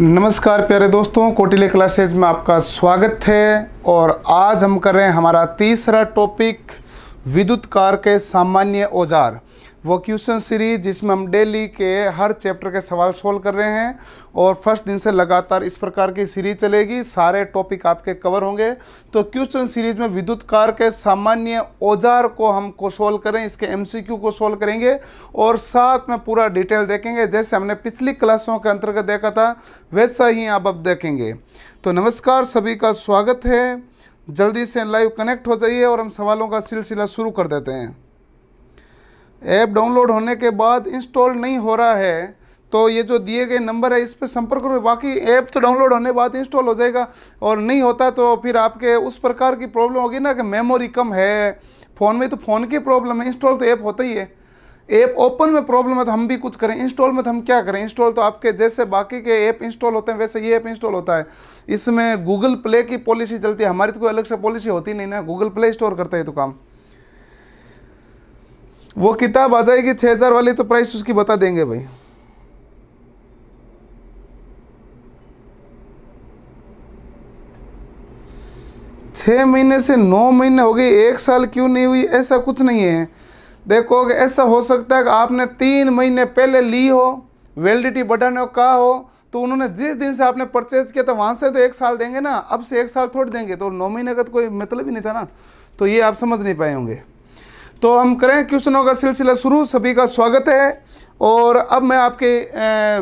नमस्कार प्यारे दोस्तों कोटिले क्लासेज में आपका स्वागत है और आज हम कर रहे हैं हमारा तीसरा टॉपिक विद्युत कार के सामान्य औजार वो क्वेश्चन सीरीज जिसमें हम डेली के हर चैप्टर के सवाल सोल्व कर रहे हैं और फर्स्ट दिन से लगातार इस प्रकार की सीरीज चलेगी सारे टॉपिक आपके कवर होंगे तो क्वेश्चन सीरीज में विद्युत कार के सामान्य औजार को हम को सोल्व करें इसके एमसीक्यू को सोल्व करेंगे और साथ में पूरा डिटेल देखेंगे जैसे हमने पिछली क्लासों के अंतर्गत देखा था वैसा ही आप अब देखेंगे तो नमस्कार सभी का स्वागत है जल्दी से लाइव कनेक्ट हो जाइए और हम सवालों का सिलसिला शुरू कर देते हैं ऐप डाउनलोड होने के बाद इंस्टॉल नहीं हो रहा है तो ये जो दिए गए नंबर है इस पर संपर्क करो बाकी ऐप तो डाउनलोड होने बाद इंस्टॉल हो जाएगा और नहीं होता तो फिर आपके उस प्रकार की प्रॉब्लम होगी ना कि मेमोरी कम है फ़ोन में तो फ़ोन की प्रॉब्लम है इंस्टॉल तो ऐप होता ही है ऐप ओपन में प्रॉब्लम है तो हम भी कुछ करें इंस्टॉल में तो हम क्या करें इंस्टॉल तो आपके जैसे बाकी के ऐप इंस्टॉल होते हैं वैसे ये ऐप इंस्टॉल होता है इसमें गूगल प्ले की पॉलिसी चलती है हमारी तो कोई अलग से पॉलिसी होती नहीं ना गूगल प्ले स्टोर करता है तो काम वो किताब आ जाएगी छः हज़ार वाली तो प्राइस उसकी बता देंगे भाई छः महीने से नौ महीने हो गई एक साल क्यों नहीं हुई ऐसा कुछ नहीं है देखो कि ऐसा हो सकता है कि आपने तीन महीने पहले ली हो वैलिडिटी बढ़ाने का हो तो उन्होंने जिस दिन से आपने परचेज किया था वहाँ से तो एक साल देंगे ना अब से एक साल थोड़ी देंगे तो नौ महीने का तो कोई मतलब ही नहीं था ना तो ये आप समझ नहीं पाए होंगे तो हम करें क्वेश्चनों का सिलसिला शुरू सभी का स्वागत है और अब मैं आपके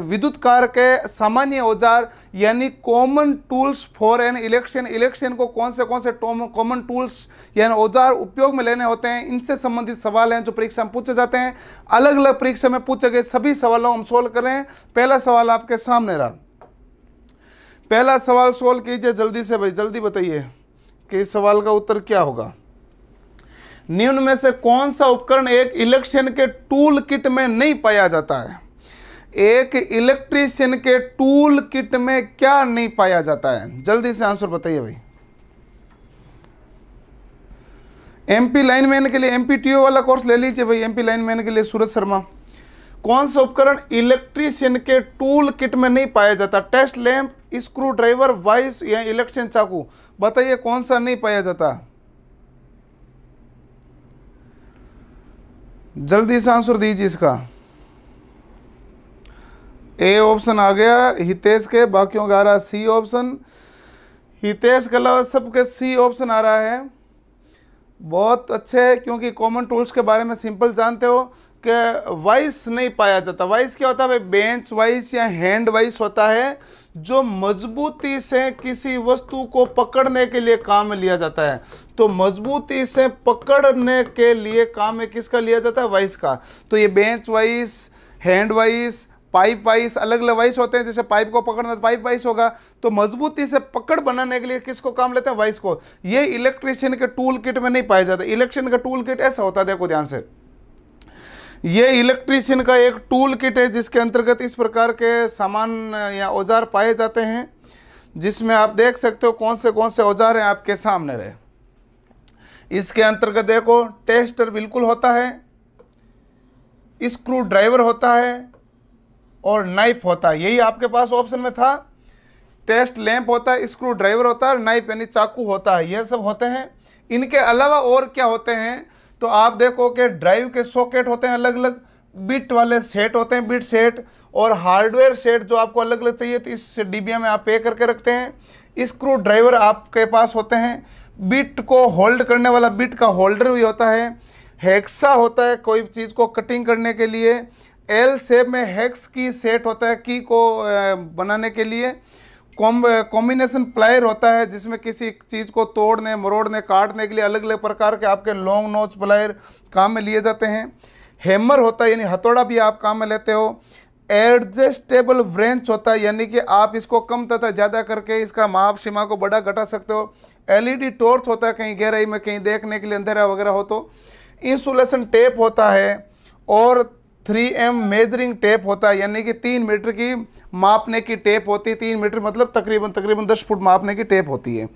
विद्युत कार के सामान्य औजार यानी common tools for an election election को कौन से कौन से कॉमन टूल्स यानी औजार उपयोग में लेने होते हैं इनसे संबंधित सवाल हैं जो परीक्षा में पूछे जाते हैं अलग अलग परीक्षा में पूछे गए सभी सवालों हम सोल्व कर रहे हैं पहला सवाल आपके सामने रहा पहला सवाल सोल्व कीजिए जल्दी से भाई जल्दी बताइए कि इस सवाल का उत्तर क्या होगा निम्न में से कौन सा उपकरण एक इलेक्ट्रिशियन के टूल किट में नहीं पाया जाता है एक इलेक्ट्रिशियन के टूल किट में क्या नहीं पाया जाता है जल्दी से आंसर बताइए भाई एमपी लाइनमैन के लिए एमपीटीओ वाला कोर्स ले लीजिए भाई एमपी लाइनमैन के लिए सूरज शर्मा कौन सा उपकरण इलेक्ट्रिशियन के टूल किट में नहीं पाया जाता test lamp screwdriver vice या इलेक्ट्रिशियन चाकू बताइए कौन सा नहीं पाया जाता जल्दी से आंसर दीजिए इसका ए ऑप्शन आ गया हितेश के बाकियों का आ रहा सी ऑप्शन हितेश के अलावा सबके सी ऑप्शन आ रहा है बहुत अच्छे है क्योंकि कॉमन टूल्स के बारे में सिंपल जानते हो कि वाइस नहीं पाया जाता वाइस क्या होता है भाई बेंच वाइस या हैंड वाइस होता है जो मजबूती से किसी वस्तु को पकड़ने के लिए काम में लिया जाता है तो मजबूती से पकड़ने के लिए काम में किसका लिया जाता है वाइस का तो ये bench vice hand vice pipe vice अलग अलग वाइस होते हैं जैसे पाइप को पकड़ना तो पाइप वाइस होगा तो मजबूती से पकड़ बनाने के लिए किसको काम लेते हैं वाइस को ये इलेक्ट्रिशियन के टूल किट में नहीं पाया जाता इलेक्ट्रिशियन का टूल किट ऐसा होता है देखो ध्यान से ये इलेक्ट्रीशियन का एक टूल किट है जिसके अंतर्गत इस प्रकार के सामान या औजार पाए जाते हैं जिसमें आप देख सकते हो कौन से कौन से औजार हैं आपके सामने रहे इसके अंतर्गत देखो टेस्टर बिल्कुल होता है स्क्रू ड्राइवर होता है और नाइफ होता है यही आपके पास ऑप्शन में था टेस्ट लैंप होता है स्क्रू ड्राइवर होता है नाइफ यानी चाकू होता है यह सब होते हैं इनके अलावा और क्या होते हैं तो आप देखो कि ड्राइव के सॉकेट होते हैं अलग अलग बिट वाले सेट होते हैं बिट सेट और हार्डवेयर सेट जो आपको अलग अलग चाहिए तो इस डिबिया में आप पे करके रखते हैं स्क्रू ड्राइवर आपके पास होते हैं बिट को होल्ड करने वाला बिट का होल्डर भी होता है हेक्सा होता है कोई चीज़ को कटिंग करने के लिए एल सेप में हेक्स की सेट होता है की को बनाने के लिए कॉम्बिनेशन प्लायर होता है जिसमें किसी चीज़ को तोड़ने मरोड़ने काटने के लिए अलग अलग प्रकार के आपके लॉन्ग नोच प्लायर काम में लिए जाते हैं हैमर होता है यानी हथौड़ा भी आप काम में लेते हो एडजस्टेबल ब्रेंच होता है यानी कि आप इसको कम तथा ज़्यादा करके इसका माप सीमा को बड़ा घटा सकते हो एलईडी टॉर्च होता है कहीं गहराई में कहीं देखने के लिए अंधेरा वगैरह हो तो इंसुलेशन टेप होता है और थ्री एम मेजरिंग टेप होता है यानी कि तीन मीटर की मापने की टेप होती है तीन मीटर मतलब तकरीबन तकरीबन दस फुट मापने की टेप होती है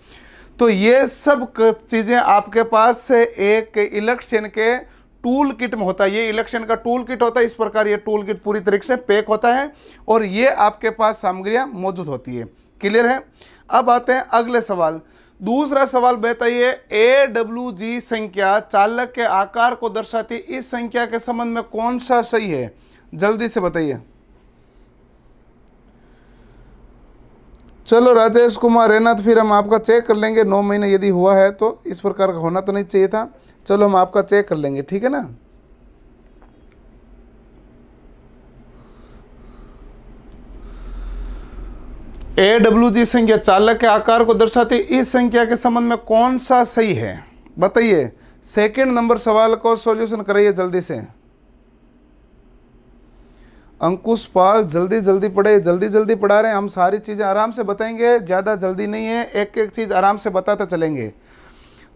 तो ये सब चीज़ें आपके पास एक इलेक्शन के टूल किट में होता है ये इलेक्शन का टूल किट होता है इस प्रकार ये टूल किट पूरी तरीके से पैक होता है और ये आपके पास सामग्रियाँ मौजूद होती है क्लियर है अब आते हैं अगले सवाल दूसरा सवाल बताइए ए डब्ल्यू जी संख्या चालक के आकार को दर्शाती इस संख्या के संबंध में कौन सा सही है जल्दी से बताइए चलो राजेश कुमार रहना तो फिर हम आपका चेक कर लेंगे नौ महीने यदि हुआ है तो इस प्रकार का होना तो नहीं चाहिए था चलो हम आपका चेक कर लेंगे ठीक है ना ए डब्ल्यू जी संख्या चालक के आकार को दर्शाती इस संख्या के संबंध में कौन सा सही है बताइए सेकंड नंबर सवाल को सॉल्यूशन करिए जल्दी से अंकुश पाल जल्दी जल्दी पढ़े जल्दी जल्दी पढ़ा रहे हैं हम सारी चीज़ें आराम से बताएंगे ज़्यादा जल्दी नहीं है एक एक चीज़ आराम से बताते चलेंगे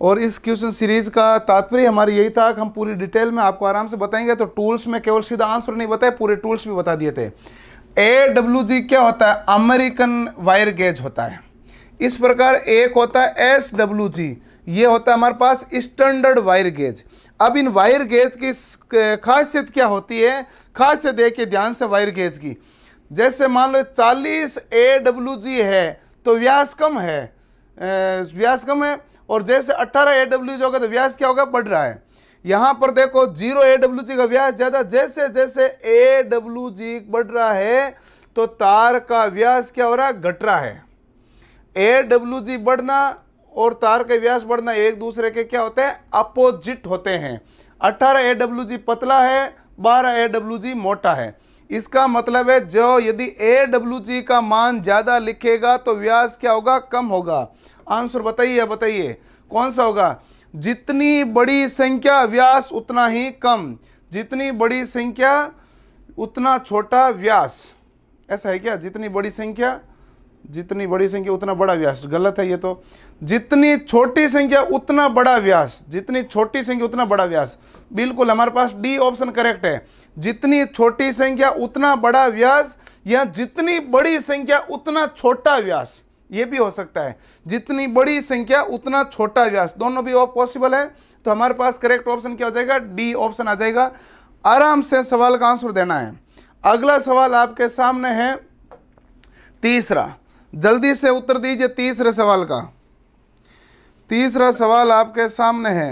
और इस क्वेश्चन सीरीज का तात्पर्य हमारी यही था कि हम पूरी डिटेल में आपको आराम से बताएंगे तो टूल्स में केवल सीधा आंसर नहीं बताए पूरे टूल्स भी बता दिए थे ए डब्ल्यू जी क्या होता है अमेरिकन वायर गेज होता है इस प्रकार एक होता है एस डब्ल्यू जी ये होता है हमारे पास स्टैंडर्ड वायर गेज अब इन वायर गेज की खासियत क्या होती है खासियत देखिए ध्यान से वायर गेज की जैसे मान लो 40 ए डब्ल्यू जी है तो व्यास कम है व्यास कम है और जैसे 18 ए डब्ल्यू जी होगा तो व्यास क्या होगा बढ़ रहा है यहां पर देखो जीरो ए डब्ल्यू जी का व्यास ज्यादा जैसे जैसे ए डब्ल्यू जी बढ़ रहा है तो तार का व्यास क्या हो रहा है घट रहा है ए डब्ल्यू जी बढ़ना और तार के व्यास बढ़ना एक दूसरे के क्या होते हैं अपोजिट होते हैं 18 ए डब्ल्यू जी पतला है 12 ए डब्ल्यू जी मोटा है इसका मतलब है जो यदि ए डब्ल्यू जी का मान ज़्यादा लिखेगा तो व्यास क्या होगा कम होगा आंसर बताइए बताइए कौन सा होगा जितनी बड़ी संख्या व्यास उतना ही कम जितनी बड़ी संख्या उतना छोटा व्यास ऐसा है क्या जितनी बड़ी संख्या जितनी बड़ी संख्या उतना बड़ा व्यास गलत है ये तो जितनी छोटी संख्या उतना बड़ा व्यास जितनी छोटी संख्या उतना बड़ा व्यास बिल्कुल हमारे पास डी ऑप्शन करेक्ट है जितनी छोटी संख्या उतना बड़ा व्यास या जितनी बड़ी संख्या उतना छोटा व्यास ये भी हो सकता है जितनी बड़ी संख्या उतना छोटा व्यास दोनों भी पॉसिबल है तो हमारे पास करेक्ट ऑप्शन क्या हो जाएगा डी ऑप्शन आ जाएगा आराम से सवाल का आंसर देना है अगला सवाल आपके सामने है तीसरा जल्दी से उत्तर दीजिए तीसरे सवाल का तीसरा सवाल आपके सामने है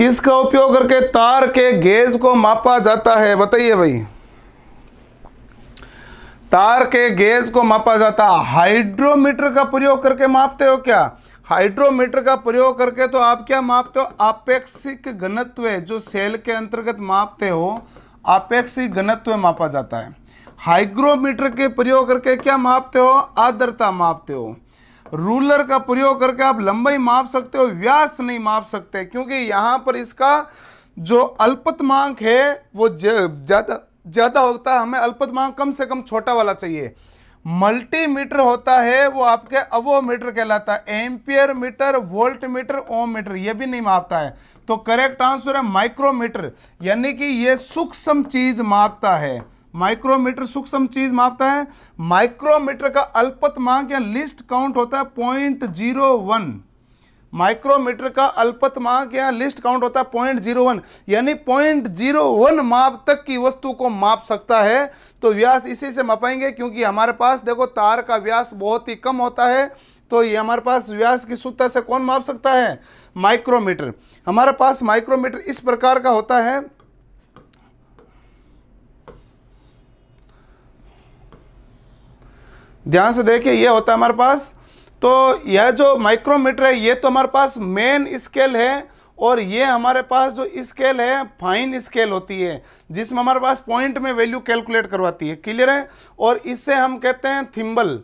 किसका उपयोग करके तार के गेज को मापा जाता है बताइए भाई तार के गेज को मापा जाता हाइड्रोमीटर का प्रयोग करके मापते हो क्या हाइड्रोमीटर का प्रयोग करके तो आप क्या मापते हो अपेक्षिक घनत्व जो सेल के अंतर्गत मापते हो अपेक्षिक घनत्व मापा जाता है हाइग्रोमीटर के प्रयोग करके क्या मापते हो आदरता मापते हो रूलर का प्रयोग करके आप लंबाई माप सकते हो व्यास नहीं माप सकते क्योंकि यहाँ पर इसका जो अल्पतमांक है वो ज़्यादा ज़्यादा होता है हमें अल्पतमांक कम से कम छोटा वाला चाहिए मल्टीमीटर होता है वो आपके अवो मीटर कहलाता है ampere meter volt meter ohm meter ये भी नहीं मापता है तो करेक्ट आंसर है माइक्रोमीटर यानी कि ये सूक्ष्म चीज मापता है माइक्रोमीटर सूक्ष्म चीज मापता है माइक्रोमीटर का अल्पत मांग या लिस्ट काउंट होता है पॉइंट जीरो वन माइक्रोमीटर का अल्पत या लिस्ट काउंट होता है पॉइंट जीरो वन यानी पॉइंट जीरो वन माप तक की वस्तु को माप सकता है तो व्यास इसी से मापाएंगे क्योंकि हमारे पास देखो तार का व्यास बहुत ही कम होता है तो ये हमारे पास व्यास की सूत्र से कौन माप सकता है माइक्रोमीटर हमारे पास माइक्रोमीटर इस प्रकार का होता है ध्यान से देखिए ये होता है हमारे पास तो यह जो माइक्रोमीटर है ये तो हमारे पास मेन स्केल है और ये हमारे पास जो स्केल है फाइन स्केल होती है जिसमें हमारे पास पॉइंट में वैल्यू कैलकुलेट करवाती है क्लियर है और इससे हम कहते हैं थिम्बल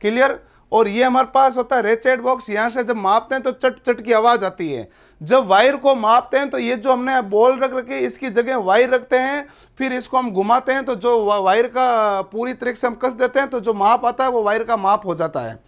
क्लियर और ये हमारे पास होता है रेचेट बॉक्स यहाँ से जब मापते हैं तो चट चट की आवाज़ आती है जब वायर को मापते हैं तो ये जो हमने बॉल रख रखी इसकी जगह वायर रखते हैं फिर इसको हम घुमाते हैं तो जो वायर का पूरी तरीके से हम कस देते हैं तो जो माप आता है वो वायर का माप हो जाता है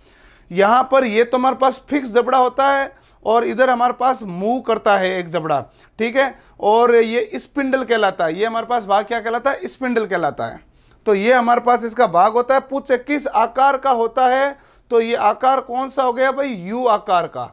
यहाँ पर ये तो हमारे पास फिक्स जबड़ा होता है और इधर हमारे पास मूव करता है एक जबड़ा ठीक है और ये स्पिंडल कहलाता है ये हमारे पास भाग क्या कहलाता है स्पिंडल कहलाता है तो ये हमारे पास इसका भाग होता है पूछ किस आकार का होता है तो ये आकार कौन सा हो गया भाई यू आकार का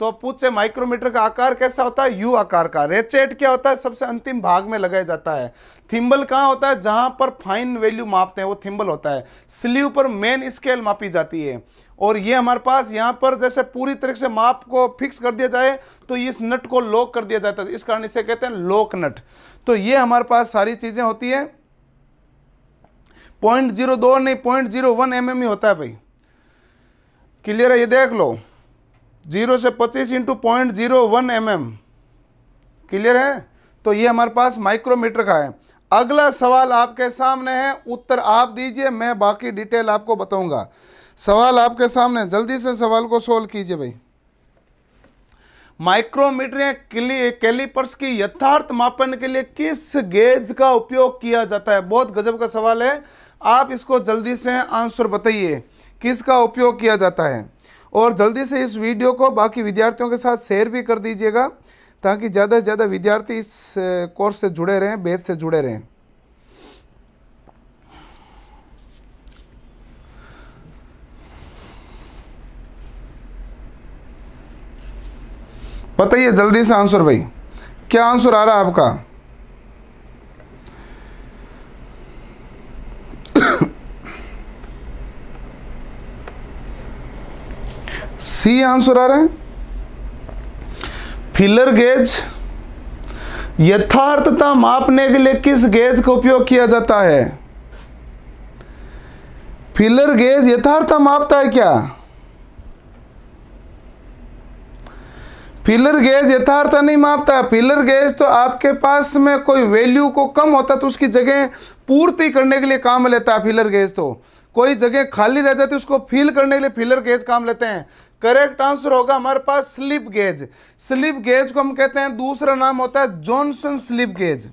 तो पूछे माइक्रोमीटर का आकार कैसा होता है यू आकार का रेचेट क्या होता है सबसे अंतिम भाग में लगाया जाता है थिम्बल कहाँ होता है जहाँ पर फाइन वैल्यू मापते हैं वो थिम्बल होता है स्लीव पर मेन स्केल मापी जाती है और ये हमारे पास यहाँ पर जैसे पूरी तरीके से माप को फिक्स कर दिया जाए तो इस नट को लॉक कर दिया जाता है इस कारण इसे कहते हैं लॉक नट तो ये हमारे पास सारी चीज़ें होती है पॉइंट जीरो दो नहीं point zero one M M ही होता है भाई क्लियर है ये देख लो जीरो से पच्चीस into point zero one M M clear है तो ये हमारे पास माइक्रोमीटर का है अगला सवाल आपके सामने है उत्तर आप दीजिए मैं बाकी डिटेल आपको बताऊंगा सवाल आपके सामने जल्दी से सवाल को सोल्व कीजिए भाई माइक्रोमीटर कैलिपर्स की यथार्थ मापन के लिए किस गेज का उपयोग किया जाता है बहुत गजब का सवाल है आप इसको जल्दी से आंसर बताइए किसका उपयोग किया जाता है और जल्दी से इस वीडियो को बाकी विद्यार्थियों के साथ शेयर भी कर दीजिएगा ताकि ज़्यादा से ज़्यादा विद्यार्थी इस कोर्स से जुड़े रहें बेद से जुड़े रहें बताइए जल्दी से आंसर भाई क्या आंसर आ रहा है आपका सी आंसर आ रहा है फिलर गेज यथार्थता मापने के लिए किस गेज का उपयोग किया जाता है फिलर गेज यथार्थता मापता है क्या फिलर गेज यथार्थता नहीं मापता फिलर गेज तो आपके पास में कोई वैल्यू को कम होता तो उसकी जगह पूर्ति करने के लिए काम लेता है फिलर गेज तो कोई जगह खाली रह जाती है उसको फिल करने के लिए फिलर गेज काम लेते हैं करेक्ट आंसर होगा हमारे पास स्लिप गेज स्लिप गेज को हम कहते हैं दूसरा नाम होता है Johnson slip gauge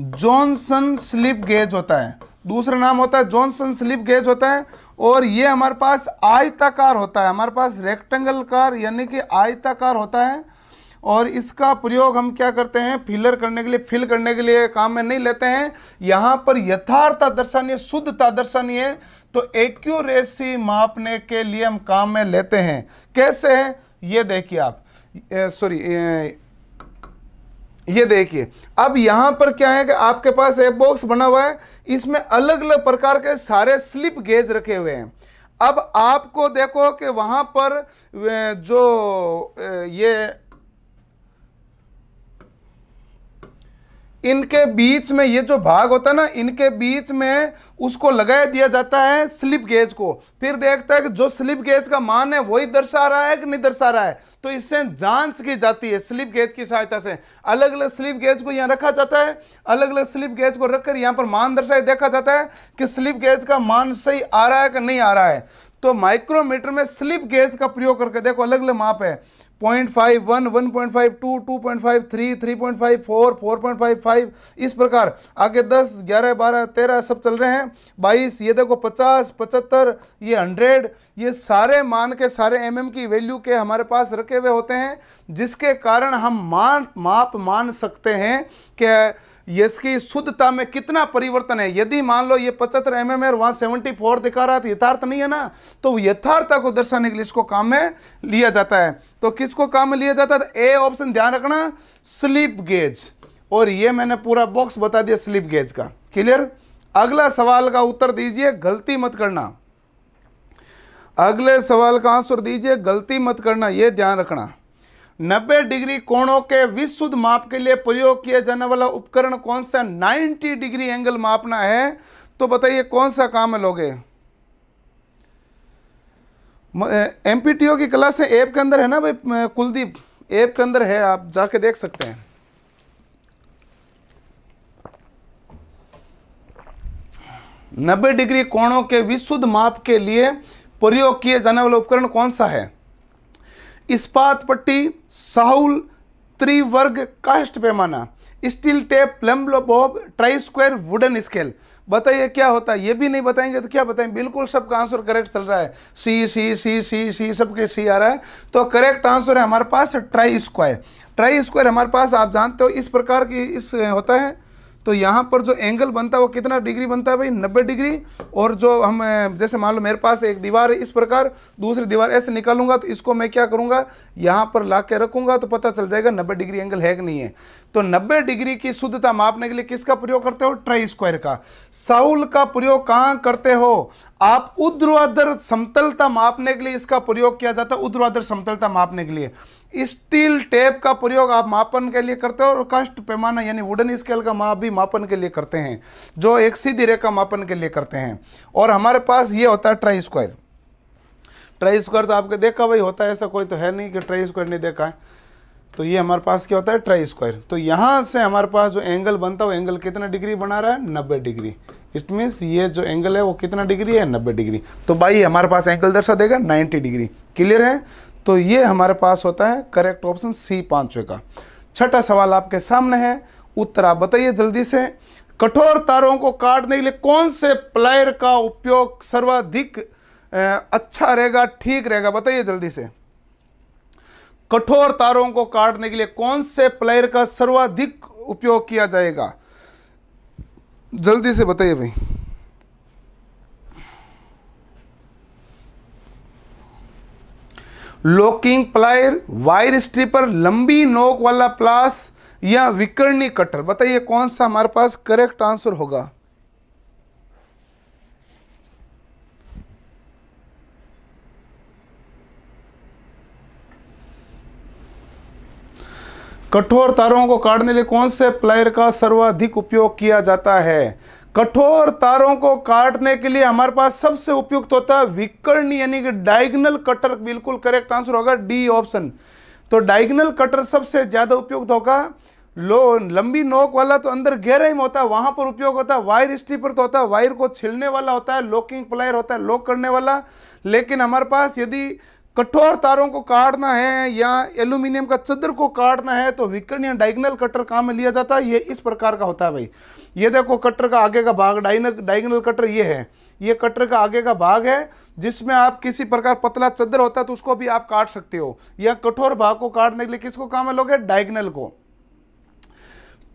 Johnson slip gauge होता है दूसरा नाम होता है जॉनसन स्लिप गेज होता है और ये हमारे पास आयताकार होता है हमारे पास रेक्टेंगल कार यानी कि आयताकार होता है और इसका प्रयोग हम क्या करते हैं फिलर करने के लिए फिल करने के लिए काम में नहीं लेते हैं यहाँ पर यथार्थता दर्शानी शुद्धता दर्शानी है तो एक्यूरेसी मापने के लिए हम काम में लेते हैं कैसे है ये देखिए आप सॉरी ये देखिए अब यहां पर क्या है कि आपके पास एक बॉक्स बना हुआ है इसमें अलग अलग प्रकार के सारे स्लिप गेज रखे हुए हैं अब आपको देखो कि वहां पर जो ये इनके बीच में ये जो भाग होता है ना इनके बीच में उसको लगाया दिया जाता है स्लिप गेज को फिर देखता है कि जो स्लिप गेज का मान है वही दर्शा रहा है कि नहीं दर्शा रहा है तो इससे जांच की जाती है स्लिप गेज की सहायता से अलग अलग स्लिप गेज को यहाँ रखा जाता है अलग अलग स्लिप गेज को रखकर यहाँ पर मान दर्शाए देखा जाता है कि स्लिप गेज का मान सही आ रहा है कि नहीं आ रहा है तो माइक्रोमीटर में स्लिप गेज का प्रयोग करके देखो अलग अलग माप है point five one one point five two two point five three three point five four four point five five इस प्रकार आगे दस ग्यारह बारह तेरह सब चल रहे हैं बाईस ये देखो पचास पचहत्तर ये हंड्रेड ये सारे मान के सारे एम mm की वैल्यू के हमारे पास रखे हुए होते हैं जिसके कारण हम मान माप मान सकते हैं कि इसकी शुद्धता में कितना परिवर्तन है यदि मान लो ये पचहत्तर एम एम है वहाँ सेवेंटी फोर दिखा रहा था तो यथार्थ नहीं है ना तो यथार्थता को दर्शाने के लिए इसको काम में लिया जाता है तो किसको काम में लिया जाता है ए तो ऑप्शन ध्यान रखना स्लिप गेज और ये मैंने पूरा बॉक्स बता दिया स्लिप गेज का क्लियर अगला सवाल का उत्तर दीजिए गलती मत करना अगले सवाल का आंसर दीजिए गलती मत करना यह ध्यान रखना 90 डिग्री कोणों के विशुद्ध माप के लिए प्रयोग किया जाने वाला उपकरण कौन सा 90 डिग्री एंगल मापना है तो बताइए कौन सा काम लोगे एम की क्लास है ऐप के अंदर है ना भाई कुलदीप ऐप के अंदर है आप जाके देख सकते हैं नब्बे डिग्री कोणों के विशुद्ध माप के लिए प्रयोग किए जाने वाला उपकरण कौन सा है इस्पात पट्टी साहुल त्रिवर्ग कास्ट पैमाना steel tape plumb bob try square wooden scale बताइए क्या होता है ये भी नहीं बताएंगे तो क्या बताएं बिल्कुल सबका आंसर करेक्ट चल रहा है सी सी सी सी सी सबके सी आ रहा है तो करेक्ट आंसर है हमारे पास ट्राई स्क्वायर ट्राई स्क्वायर हमारे पास आप जानते हो इस प्रकार की इस होता है तो यहाँ पर जो एंगल बनता है वो कितना डिग्री बनता है भाई नब्बे डिग्री और जो हम जैसे मान लो मेरे पास एक दीवार है इस प्रकार दूसरी दीवार ऐसे निकालूंगा तो इसको मैं क्या करूँगा यहाँ पर ला के तो पता चल जाएगा नब्बे डिग्री एंगल है कि नहीं है तो नब्बे डिग्री की शुद्धता मापने के लिए किसका प्रयोग करते हो ट्राई स्क्वायर का साउल का प्रयोग कहाँ करते हो आप उद्रवादर समतलता मापने के लिए इसका प्रयोग किया जाता है उद्रवादर समतलता मापने के लिए स्टील टेप का प्रयोग आप मापन के लिए करते हो और कष्ट पैमाना यानी वुडन स्केल का माप भी मापन के लिए करते हैं जो एक सीधी रेखा मापन के लिए करते हैं और हमारे पास ये होता है ट्राई स्क्वायर ट्राई स्क्वायर तो आपके देखा भाई होता है ऐसा कोई तो है नहीं कि ट्राई स्क्वायर नहीं देखा है तो ये हमारे पास क्या होता है ट्राई स्क्वायर तो यहाँ से हमारे पास जो एंगल बनता है वो एंगल कितना डिग्री बना रहा है नब्बे डिग्री इट मीन्स ये जो एंगल है वो कितना डिग्री है नब्बे डिग्री तो भाई हमारे पास एंगल दर्शा देगा नाइन्टी डिग्री क्लियर है तो ये हमारे पास होता है करेक्ट ऑप्शन सी पांचवे का छठा सवाल आपके सामने है उत्तर आप बताइए जल्दी से कठोर तारों को काटने के लिए कौन से प्लायर का उपयोग सर्वाधिक अच्छा रहेगा ठीक रहेगा बताइए जल्दी से कठोर तारों को काटने के लिए कौन से प्लायर का सर्वाधिक उपयोग किया जाएगा जल्दी से बताइए भाई लॉकिंग प्लायर वायर स्ट्रिपर लंबी नोक वाला प्लास या विकर्णी कटर बताइए कौन सा हमारे पास करेक्ट आंसर होगा कठोर तारों को काटने के लिए कौन से प्लायर का सर्वाधिक उपयोग किया जाता है कठोर तारों को काटने के लिए हमारे पास सबसे उपयुक्त होता है विकर्ण यानी कि डायगनल कटर बिल्कुल करेक्ट आंसर होगा डी ऑप्शन तो डायगनल कटर सबसे ज़्यादा उपयुक्त होगा लो लंबी नोक वाला तो अंदर गहराई में होता है वहां पर उपयोग होता है वायर स्ट्रीपर तो होता है वायर को छिलने वाला होता है लॉकिंग प्लायर होता है लॉक करने वाला लेकिन हमारे पास यदि कठोर तारों को काटना है या एल्यूमिनियम का चदर को काटना है तो विकर्ण या डायगनल कटर काम में लिया जाता है ये इस प्रकार का होता है भाई ये देखो कटर का आगे का भाग डाइनल डाइगनल कटर ये है ये कटर का आगे का भाग है जिसमें आप किसी प्रकार पतला चदर होता है तो उसको भी आप काट सकते हो या कठोर भाग को काटने के लिए किसको काम है लोगे डाइगनल को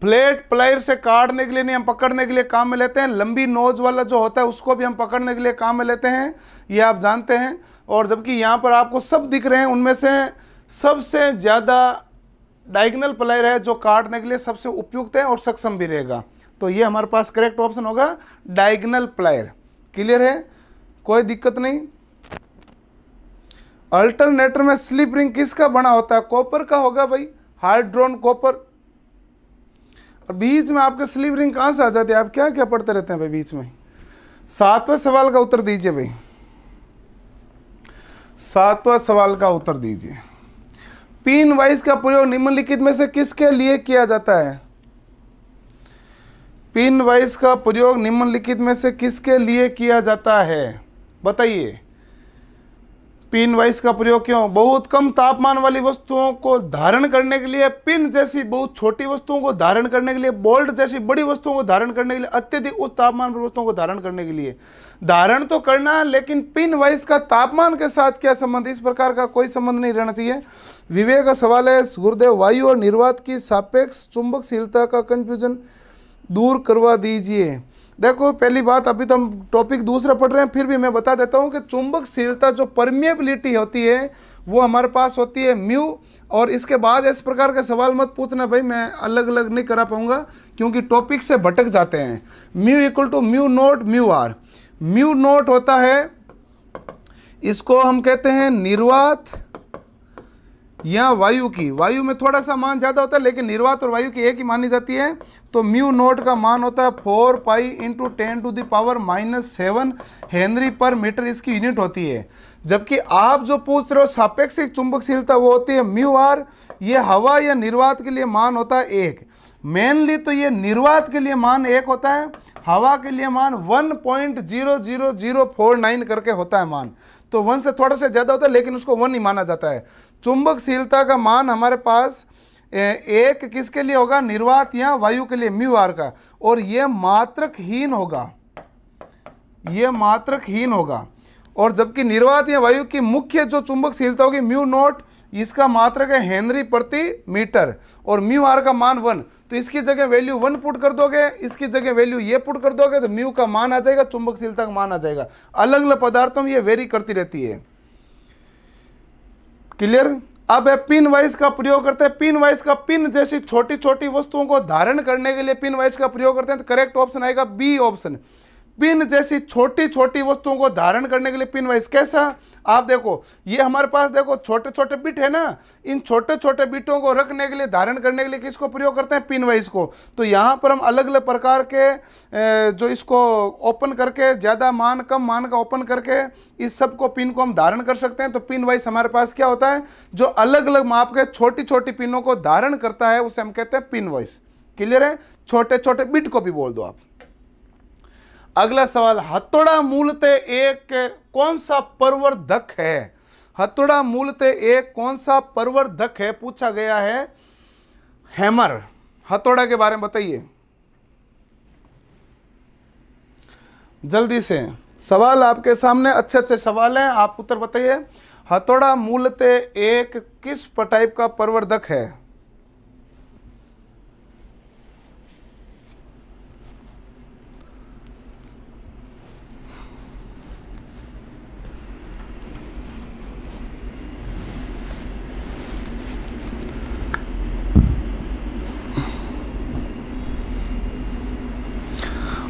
प्लेट प्लेयर से काटने के लिए नहीं हम पकड़ने के लिए काम में लेते हैं लंबी नोज वाला जो होता है उसको भी हम पकड़ने के लिए काम में लेते हैं ये आप जानते हैं और जबकि यहाँ पर आपको सब दिख रहे हैं उनमें से सबसे ज़्यादा डायगनल प्लेयर है जो काटने के लिए सबसे उपयुक्त है और सक्षम भी रहेगा तो ये हमारे पास करेक्ट ऑप्शन होगा डायगनल प्लायर क्लियर है कोई दिक्कत नहीं अल्टरनेटर में स्लिप रिंग किसका बना होता है कॉपर का होगा भाई हार्ड ड्रोन कॉपर और बीच में आपके स्लिप रिंग कहाँ से आ जाती है आप क्या क्या पढ़ते रहते हैं भाई बीच में सातवें सवाल का उत्तर दीजिए भाई सातवां सवाल का उत्तर दीजिए पिन वाइज का प्रयोग निम्नलिखित में से किसके लिए किया जाता है पिन वाइज का प्रयोग निम्नलिखित में से किसके लिए किया जाता है बताइए पिन वाइज का प्रयोग क्यों बहुत कम तापमान वाली वस्तुओं को धारण करने के लिए पिन जैसी बहुत छोटी वस्तुओं को धारण करने के लिए बोल्ट जैसी बड़ी वस्तुओं को धारण करने के लिए अत्यधिक उच्च तापमान पर वस्तुओं को धारण करने के लिए धारण तो करना है लेकिन पिन वाइज का तापमान के साथ क्या संबंध इस प्रकार का कोई संबंध नहीं रहना चाहिए विवेक का सवाल है गुरुदेव वायु और निर्वात की सापेक्ष चुंबकशीलता का कंफ्यूजन दूर करवा दीजिए देखो पहली बात अभी तो हम टॉपिक दूसरा पढ़ रहे हैं फिर भी मैं बता देता हूँ कि चुंबकशीलता जो परमिएबिलिटी होती है वो हमारे पास होती है म्यू और इसके बाद इस प्रकार के सवाल मत पूछना भाई मैं अलग अलग नहीं करा पाऊंगा क्योंकि टॉपिक से भटक जाते हैं mu equal to mu naught mu R mu naught होता है इसको हम कहते हैं निर्वात यहाँ वायु की वायु में थोड़ा सा मान ज़्यादा होता है लेकिन निर्वात और वायु की एक ही मानी जाती है तो म्यू नोट का मान होता है four pi into ten to the power minus seven henry per metre इसकी यूनिट होती है जबकि आप जो पूछ रहे हो सापेक्षिक चुंबकशीलता वो होती है म्यू आर ये हवा या निर्वात के लिए मान होता है एक मेनली तो ये निर्वात के लिए मान एक होता है हवा के लिए मान वन करके होता है मान तो वन से थोड़ा सा ज़्यादा होता है लेकिन उसको वन ही माना जाता है चुंबकशीलता का मान हमारे पास एक किसके लिए होगा निर्वात या वायु के लिए म्यू आर का और ये मात्रकहीन होगा ये मात्रकहीन होगा और जबकि निर्वात या वायु की मुख्य जो चुंबकशीलता होगी म्यू नोट इसका मात्रक है हेनरी प्रति मीटर और म्यू आर का मान वन तो इसकी जगह वैल्यू वन पुट कर दोगे इसकी जगह वैल्यू ये पुट कर दोगे तो म्यू का मान आ जाएगा चुंबकशीलता का मान आ जाएगा अलग अलग पदार्थों में ये वेरी करती रहती है क्लियर अब है पिन वाइज का प्रयोग करते हैं पिन वाइज का पिन जैसी छोटी छोटी वस्तुओं को धारण करने के लिए पिन वाइज का प्रयोग करते हैं तो करेक्ट ऑप्शन आएगा बी ऑप्शन पिन जैसी छोटी छोटी वस्तुओं को धारण करने के लिए पिन वाइज कैसा आप देखो ये हमारे पास देखो छोटे छोटे बिट है ना इन छोटे छोटे बिटों को रखने के लिए धारण करने के लिए किसको प्रयोग करते हैं पिन वाइज को तो यहाँ पर हम अलग अलग प्रकार के जो इसको ओपन करके ज़्यादा मान कम मान का ओपन करके इस सब को पिन को हम धारण कर सकते हैं तो पिन वाइज हमारे पास क्या होता है जो अलग अलग माप के छोटी छोटी पिनों को धारण करता है उसे हम कहते हैं पिन वाइज क्लियर है छोटे छोटे बिट को भी बोल दो आप अगला सवाल हथौड़ा मूलते एक कौन सा परवर्धक है हथौड़ा मूलते एक कौन सा परवर्धक है पूछा गया है हैमर हथौड़ा के बारे में बताइए जल्दी से सवाल आपके सामने अच्छे अच्छे सवाल हैं आप उत्तर बताइए हथौड़ा मूलते एक किस टाइप का परवर्धक है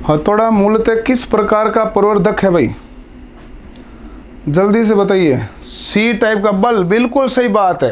हथौड़ा मूलतः किस प्रकार का प्रवर्धक है भाई जल्दी से बताइए सी टाइप का बल बिल्कुल सही बात है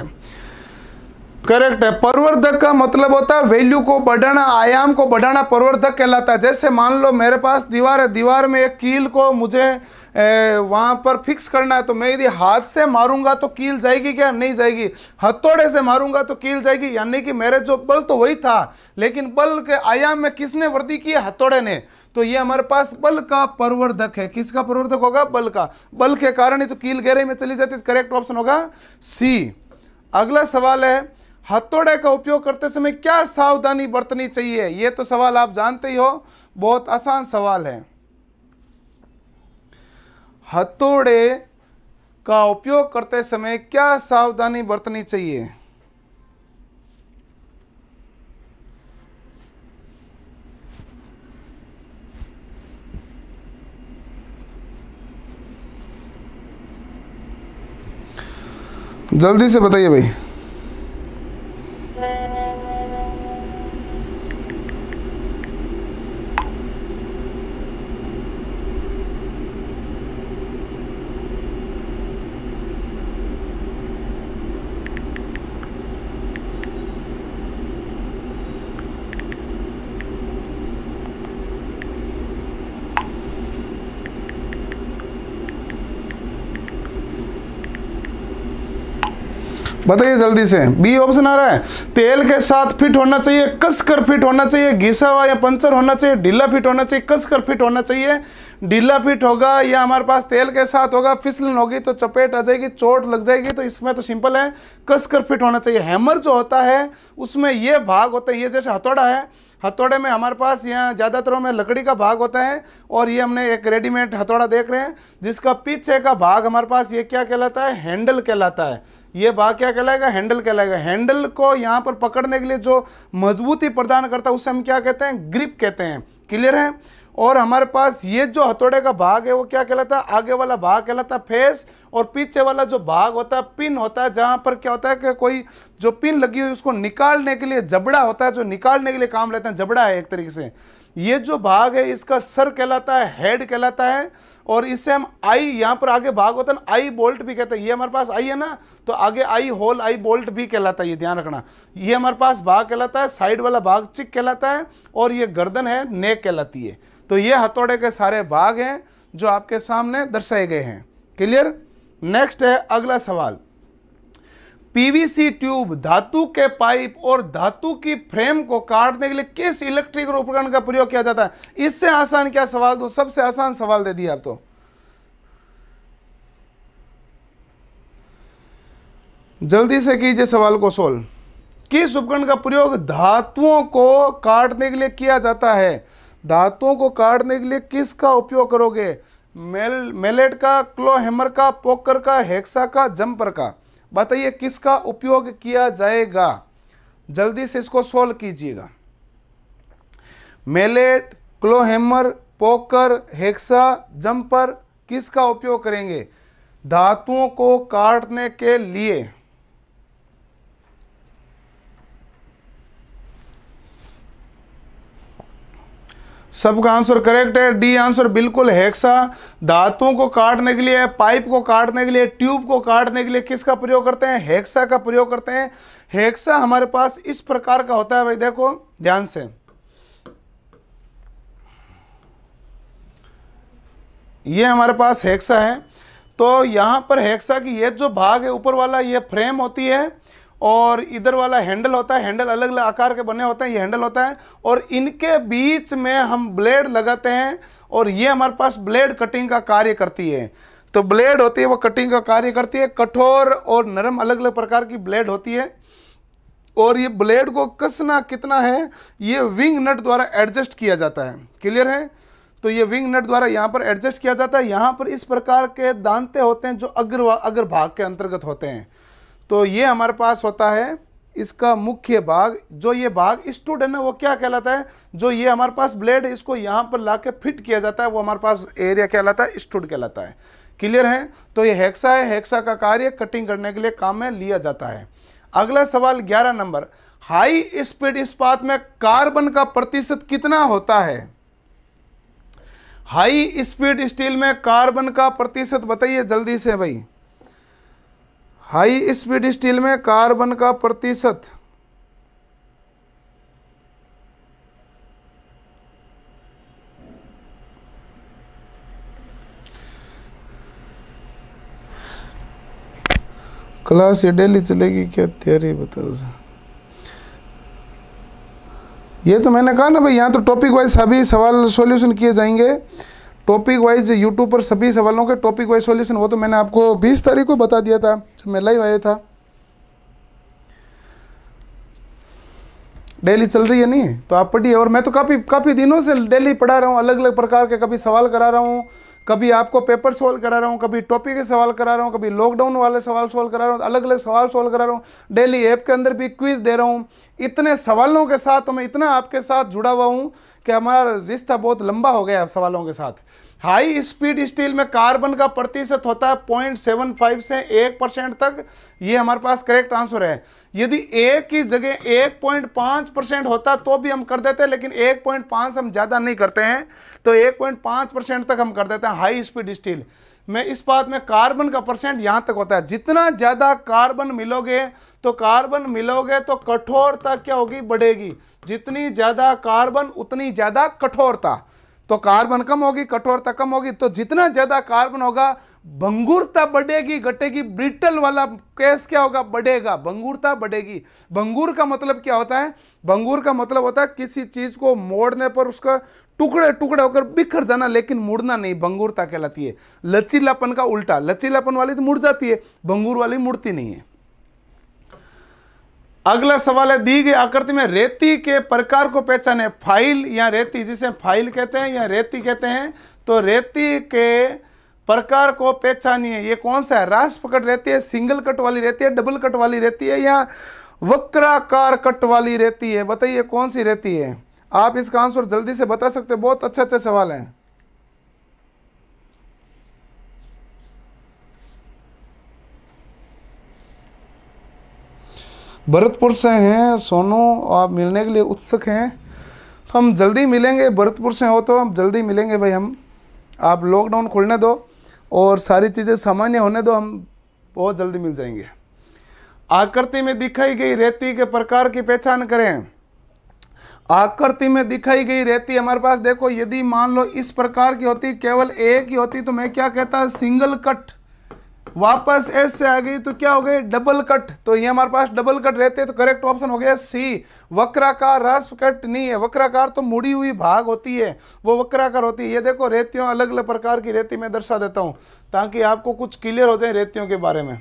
करेक्ट है परवर्धक का मतलब होता है वैल्यू को बढ़ाना आयाम को बढ़ाना परवर्धक कहलाता है जैसे मान लो मेरे पास दीवार है दीवार में एक कील को मुझे वहाँ पर फिक्स करना है तो मैं यदि हाथ से मारूंगा तो कील जाएगी क्या नहीं जाएगी हथौड़े से मारूंगा तो कील जाएगी यानी कि मेरे जो बल तो वही था लेकिन बल के आयाम में किसने वृद्धि की हथौड़े ने तो ये हमारे पास बल का प्रवर्धक है किसका प्रवर्धक होगा बल का बल के कारण ही तो कील गहरे में चली जाती करेक्ट ऑप्शन होगा सी अगला सवाल है हथौड़े का उपयोग करते समय क्या सावधानी बरतनी चाहिए ये तो सवाल आप जानते ही हो बहुत आसान सवाल है हथौड़े का उपयोग करते समय क्या सावधानी बरतनी चाहिए जल्दी से बताइए भाई बताइए जल्दी से बी ऑप्शन आ रहा है तेल के साथ फिट होना चाहिए कसकर फिट होना चाहिए घिसा हुआ या पंचर होना चाहिए ढीला फिट होना चाहिए कसकर फिट होना चाहिए ढीला फिट होगा या हमारे पास तेल के साथ होगा फिसलन होगी तो चपेट आ जाएगी चोट लग जाएगी तो इसमें तो सिंपल है कसकर फिट होना चाहिए हैमर जो होता है उसमें ये भाग होता है ये जैसे हथौड़ा है हथौड़े में हमारे पास यहाँ ज़्यादातरों में लकड़ी का भाग होता है और ये हमने एक रेडीमेड हथौड़ा देख रहे हैं जिसका पीछे का भाग हमारे पास ये क्या कहलाता है हैंडल कहलाता है ये भाग क्या कहलाएगा हैंडल कहलाएगा हैंडल को यहाँ पर पकड़ने के लिए जो मजबूती प्रदान करता है उसे हम क्या कहते हैं ग्रिप कहते हैं क्लियर है और हमारे पास ये जो हथौड़े का भाग है वो क्या कहलाता है आगे वाला भाग कहलाता है फेस और पीछे वाला जो भाग होता है पिन होता है जहाँ पर क्या होता है कि कोई जो पिन लगी हुई उसको निकालने के लिए जबड़ा होता है जो निकालने के लिए काम लेते हैं जबड़ा है एक तरीके से ये जो भाग है इसका सर कहलाता है हेड कहलाता है और इससे हम आई यहाँ पर आगे भाग होता है ना आई बोल्ट भी कहते हैं ये हमारे पास आई है ना तो आगे आई होल आई बोल्ट भी कहलाता है ये ध्यान रखना ये हमारे पास भाग कहलाता है साइड वाला भाग चिक कहलाता है और ये गर्दन है नेक कहलाती है तो ये हथौड़े के सारे भाग हैं जो आपके सामने दर्शाए गए हैं क्लियर नेक्स्ट है अगला सवाल पीवीसी ट्यूब धातु के पाइप और धातु की फ्रेम को काटने के लिए किस इलेक्ट्रिक उपकरण का प्रयोग किया जाता है इससे आसान क्या सवाल दो सबसे आसान सवाल दे दिया आप तो जल्दी से कीजिए सवाल को सोल्व किस उपकरण का प्रयोग धातुओं को काटने के लिए किया जाता है धातुओं को काटने के लिए किसका उपयोग करोगे मेल मेलेट का क्लो हेमर का पोकर का हेक्सा का जंपर का बताइए किसका उपयोग किया जाएगा जल्दी से इसको सोल्व कीजिएगा mallet claw hammer poker hacksaw jumper किसका उपयोग करेंगे धातुओं को काटने के लिए सबका आंसर करेक्ट है डी आंसर बिल्कुल हेक्सा धातुओं को काटने के लिए पाइप को काटने के लिए ट्यूब को काटने के लिए किसका प्रयोग करते हैं हेक्सा का प्रयोग करते हैं हेक्सा हमारे पास इस प्रकार का होता है भाई देखो ध्यान से ये हमारे पास हेक्सा है तो यहां पर हेक्सा की ये जो भाग है ऊपर वाला ये फ्रेम होती है और इधर वाला हैंडल होता है हैंडल अलग अलग आकार के बने होते हैं ये हैंडल होता है और इनके बीच में हम ब्लेड लगाते हैं और ये हमारे पास ब्लेड कटिंग का कार्य करती है तो ब्लेड होती है वो कटिंग का कार्य करती है कठोर और नरम अलग अलग प्रकार की ब्लेड होती है और ये ब्लेड को कसना कितना है ये विंग नट द्वारा एडजस्ट किया जाता है क्लियर है तो ये विंग नट द्वारा यहाँ पर एडजस्ट किया जाता है यहाँ पर इस प्रकार के दांते होते हैं जो अग्र अग्र भाग के अंतर्गत होते हैं तो ये हमारे पास होता है इसका मुख्य भाग जो ये भाग स्टूड है ना वो क्या कहलाता है जो ये हमारे पास ब्लेड इसको यहाँ पर ला के फिट किया जाता है वो हमारे पास एरिया कहलाता है स्टूड कहलाता है क्लियर है तो ये हेक्सा है हेक्सा का कार्य कटिंग करने के लिए काम में लिया जाता है अगला सवाल ग्यारह नंबर हाई स्पीड इस्पात में कार्बन का प्रतिशत कितना होता है हाई स्पीड स्टील में कार्बन का प्रतिशत बताइए जल्दी से भाई हाई स्पीड स्टील में कार्बन का प्रतिशत क्लास ये डेली चलेगी क्या तैयारी बताओ ये तो मैंने कहा ना भाई यहाँ तो टॉपिक वाइज सभी सवाल सॉल्यूशन किए जाएंगे टॉपिक वाइज यूट्यूब पर सभी सवालों के टॉपिक वाइज सॉल्यूशन वो तो मैंने आपको 20 तारीख को बता दिया था जब मैं लाइव आया था डेली चल रही है नहीं तो आप पढ़िए और मैं तो काफ़ी काफ़ी दिनों से डेली पढ़ा रहा हूँ अलग अलग प्रकार के कभी सवाल करा रहा हूँ कभी आपको पेपर सॉल्व करा रहा हूँ कभी टॉपिक के सवाल करा रहा हूँ कभी लॉकडाउन वाले सवाल सॉल्व करा रहा हूँ अलग अलग सवाल सॉल्व करा रहा हूँ डेली ऐप के अंदर भी क्विज दे रहा हूँ इतने सवालों के साथ तो मैं इतना आपके साथ जुड़ा हुआ हूँ कि हमारा रिश्ता बहुत लंबा हो गया सवालों के साथ हाई स्पीड स्टील में कार्बन का प्रतिशत होता है पॉइंट सेवन फाइव से एक परसेंट तक ये हमारे पास करेक्ट आंसर है यदि एक की जगह एक पॉइंट पाँच परसेंट होता तो भी हम कर देते लेकिन एक पॉइंट पाँच हम ज़्यादा नहीं करते हैं तो एक पॉइंट पाँच परसेंट तक हम कर देते हैं हाई स्पीड स्टील मैं इस बात में कार्बन का परसेंट यहाँ तक होता है जितना ज़्यादा कार्बन मिलोगे तो कार्बन मिलोगे तो कठोरता क्या होगी बढ़ेगी जितनी ज़्यादा कार्बन उतनी ज़्यादा कठोरता तो कार्बन कम होगी कठोरता कम होगी तो जितना ज़्यादा कार्बन होगा भंगुरता बढ़ेगी घटेगी ब्रिटल वाला केस क्या होगा बढ़ेगा भंगुरता बढ़ेगी भंगूर का मतलब क्या होता है भंगूर का मतलब होता है किसी चीज़ को मोड़ने पर उसका टुकड़े टुकड़े होकर बिखर जाना लेकिन मुड़ना नहीं भंगुरता कहलाती है लचीलापन का उल्टा लचीलापन वाली तो मुड़ जाती है भंगूर वाली मुड़ती नहीं है अगला सवाल है दी गई आकृति में रेती के प्रकार को पहचाने फाइल या रेती जिसे फाइल कहते हैं या रेती कहते हैं तो रेती के प्रकार को पहचानिए ये कौन सा है रास पकड़ रहती है सिंगल कट वाली रहती है डबल कट वाली रहती है या वक्राकार कट वाली रहती है बताइए कौन सी रहती है आप इसका आंसर जल्दी से बता सकते हैं बहुत अच्छा अच्छा सवाल है भरतपुर से हैं सोनू आप मिलने के लिए उत्सुक हैं तो हम जल्दी मिलेंगे भरतपुर से हो तो हम जल्दी मिलेंगे भाई हम आप लॉकडाउन खोलने दो और सारी चीज़ें सामान्य होने दो हम बहुत जल्दी मिल जाएंगे आकृति में दिखाई गई रेती के प्रकार की पहचान करें आकृति में दिखाई गई रहती हमारे पास देखो यदि मान लो इस प्रकार की होती केवल एक ही होती तो मैं क्या कहता सिंगल कट वापस एस से आ गई तो क्या हो गई डबल कट तो ये हमारे पास डबल कट रहते तो करेक्ट ऑप्शन हो गया सी वक्राकार रस्प कट नहीं है वक्राकार तो मुड़ी हुई भाग होती है वो वक्राकार होती है ये देखो रेतियों अलग अलग प्रकार की रेती में दर्शा देता हूं ताकि आपको कुछ क्लियर हो जाए रेतियों के बारे में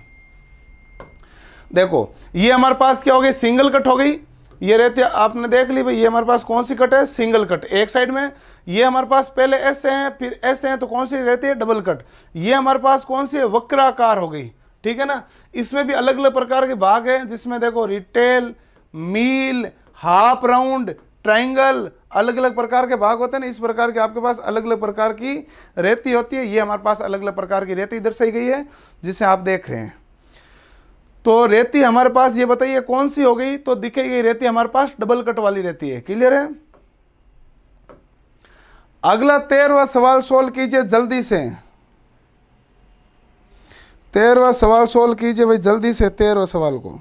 देखो ये हमारे पास क्या हो गई सिंगल कट हो गई ये रहते आपने देख ली भाई ये हमारे पास कौन सी कट है सिंगल कट एक साइड में ये हमारे पास पहले ऐसे हैं फिर ऐसे हैं तो कौन सी रहती है डबल कट ये हमारे पास कौन सी है वक्राकार हो गई ठीक है ना इसमें भी अलग अलग प्रकार के भाग हैं जिसमें देखो रिटेल मील हाफ राउंड ट्राइंगल अलग अलग प्रकार के भाग होते हैं ना इस प्रकार के आपके पास अलग अलग प्रकार की रेती होती है ये हमारे पास अलग अलग प्रकार की रेती दर्शाई गई है जिसे आप देख रहे हैं तो रेती हमारे पास ये बताइए कौन सी हो गई तो दिखेगी रेती हमारे पास डबल कट वाली रहती है क्लियर है अगला तेरहवा सवाल सोल्व कीजिए जल्दी से तेरहवा सवाल सोल्व कीजिए भाई जल्दी से तेरहवा सवाल को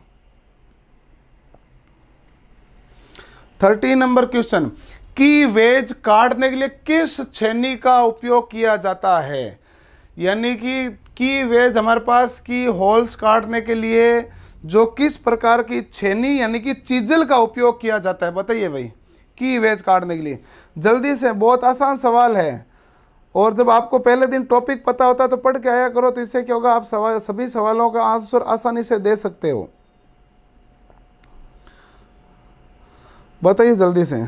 थर्टीन नंबर क्वेश्चन की वेज काटने के लिए किस छेनी का उपयोग किया जाता है यानी कि कि वेज हमारे पास की होल्स काटने के लिए जो किस प्रकार की छेनी यानी कि चीजल का उपयोग किया जाता है बताइए भाई की वेज काटने के लिए जल्दी से बहुत आसान सवाल है और जब आपको पहले दिन टॉपिक पता होता है तो पढ़ के आया करो तो इससे क्या होगा आप सवाल सभी सवालों का आंसर आसानी से दे सकते हो बताइए जल्दी से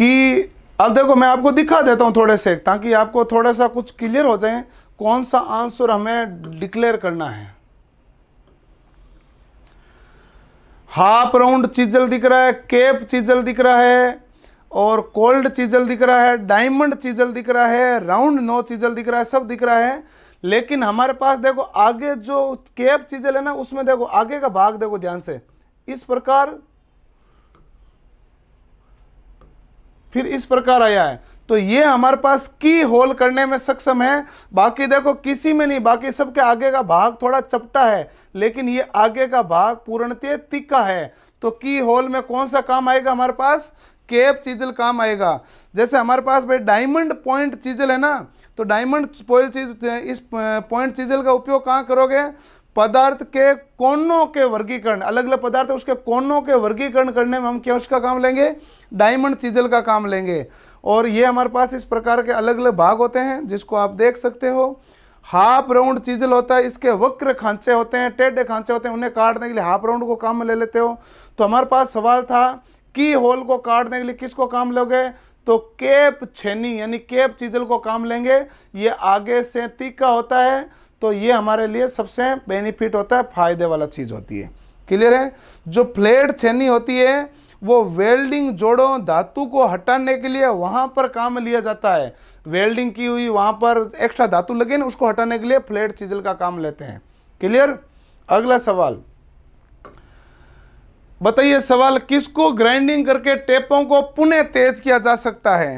कि अब देखो मैं आपको दिखा देता हूँ थोड़े से ताकि आपको थोड़ा सा कुछ क्लियर हो जाए कौन सा आंसर हमें डिक्लेयर करना है हाफ राउंड चीजल दिख रहा है केप चीजल दिख रहा है और कोल्ड चीजल दिख रहा है डायमंड चीजल दिख रहा है राउंड नो चीजल दिख रहा है सब दिख रहा है लेकिन हमारे पास देखो आगे जो केप चीजल है ना उसमें देखो आगे का भाग देखो ध्यान से इस प्रकार फिर इस प्रकार आया है तो ये हमारे पास की होल करने में सक्षम है बाकी देखो किसी में नहीं बाकी सबके आगे का भाग थोड़ा चपटा है लेकिन ये आगे का भाग पूर्णतः तिक्का है तो की होल में कौन सा काम आएगा हमारे पास केप चीजल काम आएगा जैसे हमारे पास भाई डायमंड पॉइंट चीजल है ना तो डायमंड पॉइंट चीज इस पॉइंट चीजल का उपयोग कहाँ करोगे पदार्थ के कोनों के वर्गीकरण अलग अलग पदार्थ उसके कोनों के वर्गीकरण करने में हम क्या उसका काम लेंगे डायमंड चीजल का काम लेंगे और ये हमारे पास इस प्रकार के अलग अलग भाग होते हैं जिसको आप देख सकते हो हाफ राउंड चीजल होता है इसके वक्र खांचे होते हैं टेढ़े खांचे होते हैं उन्हें काटने के लिए हाफ राउंड को काम में ले लेते हो तो हमारे पास सवाल था की होल को काटने के लिए किसको काम लोगे तो केप छेनी यानी केप चीजल को काम लेंगे ये आगे से तीखा होता है तो ये हमारे लिए सबसे बेनिफिट होता है फायदे वाला चीज़ होती है क्लियर है जो फ्लेट छेनी होती है वो वेल्डिंग जोड़ों धातु को हटाने के लिए वहाँ पर काम लिया जाता है वेल्डिंग की हुई वहाँ पर एक्स्ट्रा धातु लगे ना उसको हटाने के लिए फ्लेट चीजल का काम लेते हैं क्लियर अगला सवाल बताइए सवाल किसको ग्राइंडिंग करके टेपों को पुनः तेज किया जा सकता है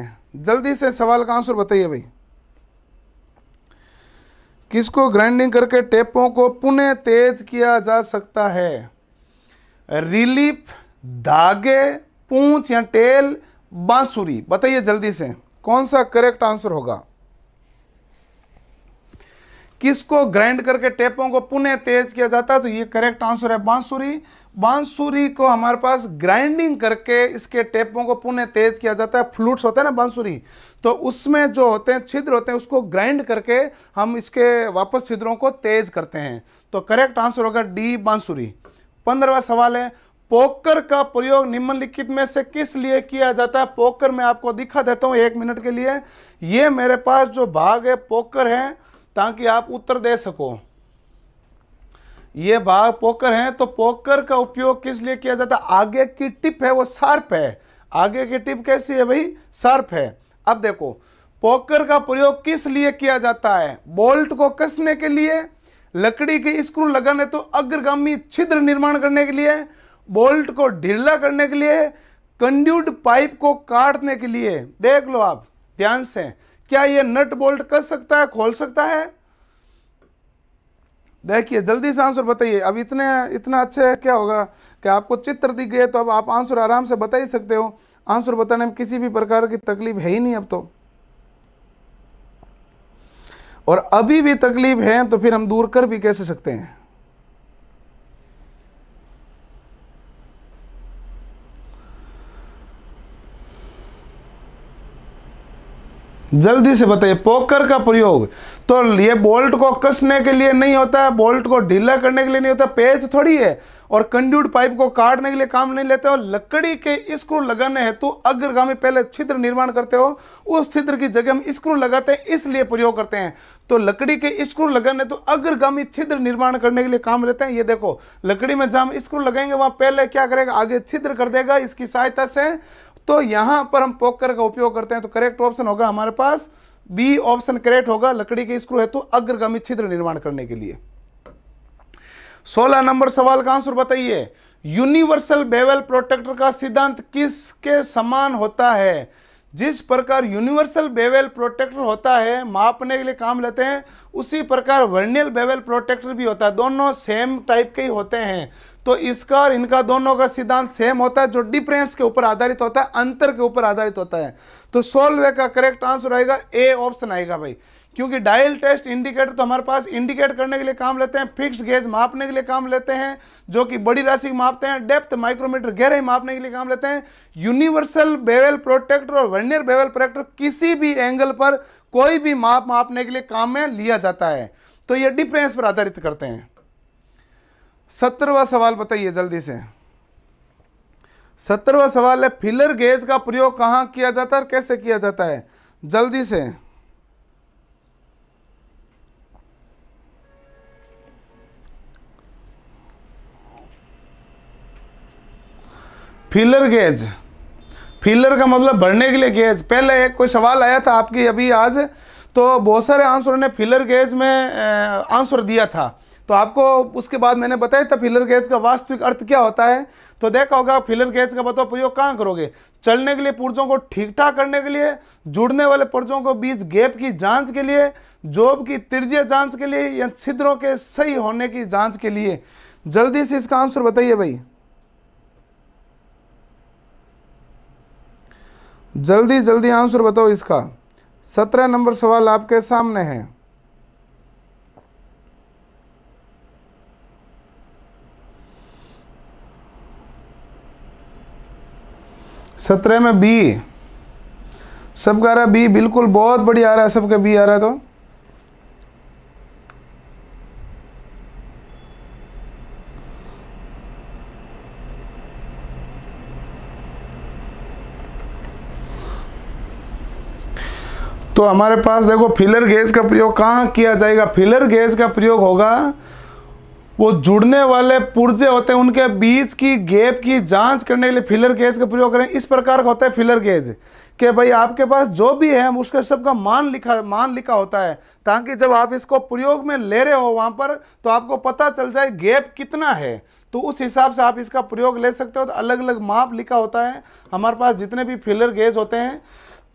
जल्दी से सवाल का आंसर बताइए भाई किसको ग्राइंडिंग करके टेपों को पुनः तेज किया जा सकता है रिलीफ धागे पूंछ या टेल बांसुरी बताइए जल्दी से कौन सा करेक्ट आंसर होगा किसको ग्राइंड करके टेपों को पुनः तेज किया जाता है तो ये करेक्ट आंसर है बांसुरी बांसुरी को हमारे पास ग्राइंडिंग करके इसके टेपों को पुनः तेज किया जाता है फ्लूट्स होते हैं ना बांसुरी तो उसमें जो होते हैं छिद्र होते हैं उसको ग्राइंड करके हम इसके वापस छिद्रों को तेज करते हैं तो करेक्ट आंसर होगा डी बांसुरी पंद्रहवा सवाल है पोकर का प्रयोग निम्नलिखित में से किस लिए किया जाता है पोकर मैं आपको दिखा देता हूँ एक मिनट के लिए ये मेरे पास जो भाग है पोकर है ताकि आप उत्तर दे सको ये भाग पोकर हैं तो पोकर का उपयोग किस लिए किया जाता है आगे की टिप है वो सार्प है आगे की टिप कैसी है भाई सार्प है अब देखो पोकर का प्रयोग किस लिए किया जाता है बोल्ट को कसने के लिए लकड़ी के स्क्रू लगाने तो अग्रगामी छिद्र निर्माण करने के लिए बोल्ट को ढीला करने के लिए कंड्यूड पाइप को काटने के लिए देख लो आप ध्यान से क्या ये नट बोल्ट कस सकता है खोल सकता है देखिए जल्दी से आंसर बताइए अब इतने इतना अच्छा है क्या होगा कि आपको चित्र दिख गए तो अब आप आंसर आराम से बता ही सकते हो आंसर बताने में किसी भी प्रकार की तकलीफ है ही नहीं अब तो और अभी भी तकलीफ है तो फिर हम दूर कर भी कैसे सकते हैं जल्दी से बताइए पोकर का प्रयोग तो ये बोल्ट को कसने के लिए नहीं होता है बोल्ट को ढीला करने के लिए नहीं होता पेज थोड़ी है और कंड्यूट पाइप को काटने के लिए काम नहीं लेते हो लकड़ी के स्क्रू लगाने हेतु अग्रगामी पहले छिद्र निर्माण करते हो उस छिद्र की जगह हम स्क्रू लगाते हैं इसलिए प्रयोग करते हैं तो लकड़ी के स्क्रू लगाने तो अग्रगामी छिद्र निर्माण करने के लिए काम लेते हैं ये देखो लकड़ी में जहां हम स्क्रू लगाएंगे वहां पहले क्या करेगा आगे छिद्र कर देगा इसकी सहायता से तो यहां पर हम पोकर का उपयोग करते हैं तो करेक्ट ऑप्शन होगा हमारे पास बी ऑप्शन करेक्ट होगा लकड़ी के स्क्रू हेतु तो अग्रगामी छिद्र निर्माण करने के लिए सोलह नंबर सवाल का आंसर बताइए यूनिवर्सल बेवल प्रोटेक्टर का सिद्धांत किसके समान होता है जिस प्रकार यूनिवर्सल बेवेल प्रोटेक्टर होता है मापने के लिए काम लेते हैं उसी प्रकार वर्नियल बेवेल प्रोटेक्टर भी होता है दोनों सेम टाइप के ही होते हैं तो इसका और इनका दोनों का सिद्धांत सेम होता है जो डिफरेंस के ऊपर आधारित होता है अंतर के ऊपर आधारित होता है तो सोलवे का करेक्ट आंसर आएगा ए ऑप्शन आएगा भाई क्योंकि डायल टेस्ट इंडिकेटर तो हमारे पास इंडिकेट करने के लिए काम लेते हैं फिक्स्ड गेज मापने के लिए काम लेते हैं जो कि बड़ी राशि मापते हैं डेप्थ माइक्रोमीटर गहराई मापने के लिए काम लेते हैं यूनिवर्सल बेवल प्रोटेक्टर और वर्नियर बेवल प्रोटेक्टर किसी भी एंगल पर कोई भी माप मापने के लिए काम में लिया जाता है तो ये डिफ्रेंस पर आधारित करते हैं सत्रवा सवाल बताइए जल्दी से सत्रवा सवाल है फिलर गेज का प्रयोग कहाँ किया जाता है और कैसे किया जाता है जल्दी से फिलर गेज फिलर का मतलब भरने के लिए गेज पहले एक कोई सवाल आया था आपकी अभी आज तो बहुत सारे आंसरों ने फिलर गेज में आंसर दिया था तो आपको उसके बाद मैंने बताया था फिलर गेज का वास्तविक अर्थ क्या होता है तो देखा होगा फिलर गेज का बताओ प्रयोग कहाँ करोगे चलने के लिए पुर्जों को ठीक ठाक करने के लिए जुड़ने वाले पुर्जों को बीच गैप की जांच के लिए जॉब की तिरजीय जांच के लिए या छिद्रों के सही होने की जांच के लिए जल्दी से इसका आंसर बताइए भाई जल्दी जल्दी आंसर बताओ इसका सत्रह नंबर सवाल आपके सामने है सत्रह में बी सबका आ रहा बी बिल्कुल बहुत बढ़िया आ रहा है सबका बी आ रहा है तो तो हमारे पास देखो फिलर गेज का प्रयोग कहाँ किया जाएगा फिलर गेज का प्रयोग होगा वो जुड़ने वाले पुर्जे होते हैं उनके बीच की गैप की जांच करने के लिए फिलर गेज का प्रयोग करें इस प्रकार का होता है फिलर गेज कि भाई आपके पास जो भी है उसका सब का मान लिखा मान लिखा होता है ताकि जब आप इसको प्रयोग में ले रहे हो वहाँ पर तो आपको पता चल जाए गैप कितना है तो उस हिसाब से आप इसका प्रयोग ले सकते हो तो अलग अलग माप लिखा होता है हमारे पास जितने भी फिलर गेज होते हैं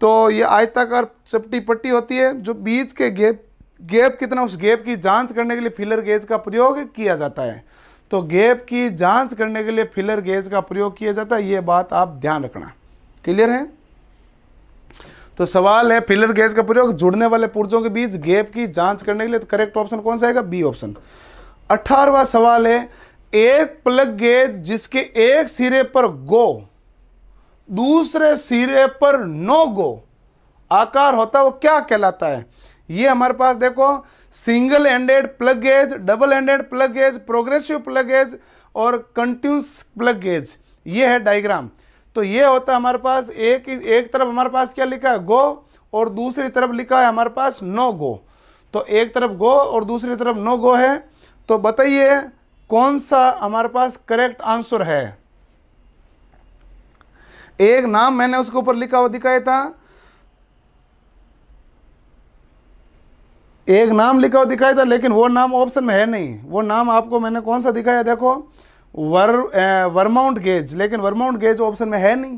तो ये आयताकार चपटी पट्टी होती है जो बीच के गेप गैप कितना उस गेप की जांच करने के लिए फिलर गेज का प्रयोग किया जाता है तो गैप की जांच करने के लिए फिलर गेज का प्रयोग किया जाता है ये बात आप ध्यान रखना क्लियर है तो सवाल है फिलर गेज का प्रयोग जुड़ने वाले पुर्जों के बीच गैप की जांच करने के लिए तो करेक्ट ऑप्शन कौन सा आएगा बी ऑप्शन अठारवा सवाल है एक प्लग गेज जिसके एक सिरे पर गो दूसरे सिरे पर नो गो आकार होता है वो क्या कहलाता है ये हमारे पास देखो single ended plug gauge double ended plug gauge progressive plug gauge और कंटिन्यूस प्लग गेज ये है डायग्राम तो ये होता है हमारे पास एक एक तरफ हमारे पास क्या लिखा है गो और दूसरी तरफ लिखा है हमारे पास नो गो तो एक तरफ गो और दूसरी तरफ नो गो है तो बताइए कौन सा हमारे पास करेक्ट आंसर है एक नाम मैंने उसके ऊपर लिखा हुआ दिखाया था एक नाम लिखा हुआ दिखाया था लेकिन वो नाम ऑप्शन में है नहीं वो नाम आपको मैंने कौन सा दिखाया देखो वर वर्माउंट गेज लेकिन वर्माउंट गेज ऑप्शन में है नहीं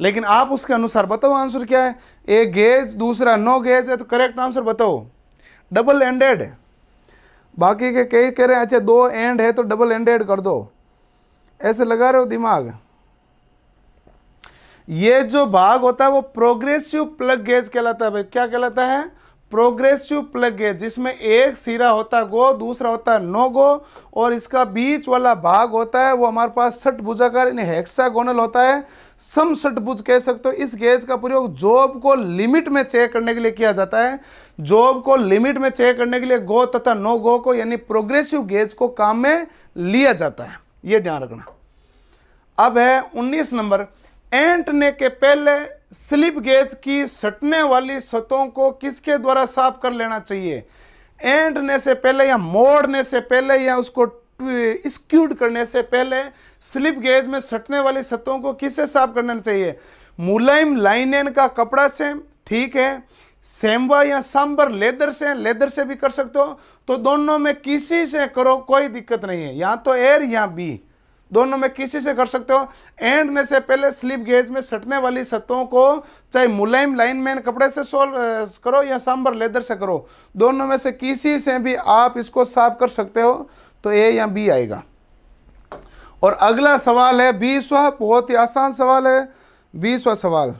लेकिन आप उसके अनुसार बताओ आंसर क्या है एक गेज दूसरा नो गेज है तो करेक्ट आंसर बताओ डबल एंडेड बाकी के कई कह रहे हैं अच्छा दो एंड है तो डबल एंडेड कर दो ऐसे लगा रहे हो दिमाग ये जो भाग होता है वो प्रोग्रेसिव प्लग गेज कहलाता है भाई क्या कहलाता है प्रोग्रेसिव प्लग गेज जिसमें एक सिरा होता है गो दूसरा होता है नो गो और इसका बीच वाला भाग होता है वो हमारे पास सट यानी हेक्सागोनल होता है सम भुज कह सकते हो इस गेज का प्रयोग जॉब को लिमिट में चेक करने के लिए किया जाता है जॉब को लिमिट में चेक करने के लिए गो तथा नो गो को यानी प्रोग्रेसिव गेज को काम में लिया जाता है ये ध्यान रखना अब है उन्नीस नंबर एंटने के पहले स्लिप गेज की सटने वाली सतों को किसके द्वारा साफ कर लेना चाहिए एंटने से पहले या मोड़ने से पहले या उसको स्क्यूड करने से पहले स्लिप गेज में सटने वाली सतों को किससे साफ करना चाहिए मुलायम लाइनेन का कपड़ा से ठीक है सेमवा या सांबर लेदर से लेदर से भी कर सकते हो तो दोनों में किसी से करो कोई दिक्कत नहीं है या तो एर या बी दोनों में किसी से कर सकते हो एंडने से पहले स्लिप गेज में सटने वाली सतहों को चाहे मुलायम लाइनमैन कपड़े से सोल करो या सांबर लेदर से करो दोनों में से किसी से भी आप इसको साफ कर सकते हो तो ए या बी आएगा और अगला सवाल है बीसवा बहुत ही आसान सवाल है बीसवा सवाल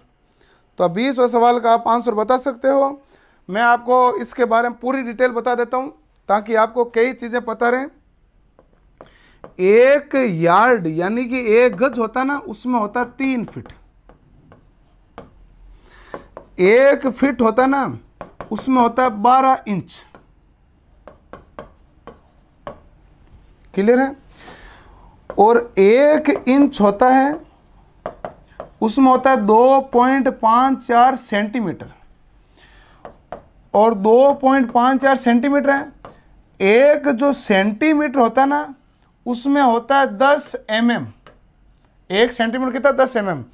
तो बीसवा सवाल का आप आंसर बता सकते हो मैं आपको इसके बारे में पूरी डिटेल बता देता हूँ ताकि आपको कई चीज़ें पता रहें एक यार्ड यानी कि एक गज होता ना उसमें होता तीन फिट एक फिट होता ना उसमें होता बारह इंच क्लियर है और एक इंच होता है उसमें होता है दो पॉइंट पांच चार सेंटीमीटर और दो पॉइंट पांच चार सेंटीमीटर है एक जो सेंटीमीटर होता है ना उसमें होता है दस एम एम एक सेंटीमीटर कितना दस एम mm.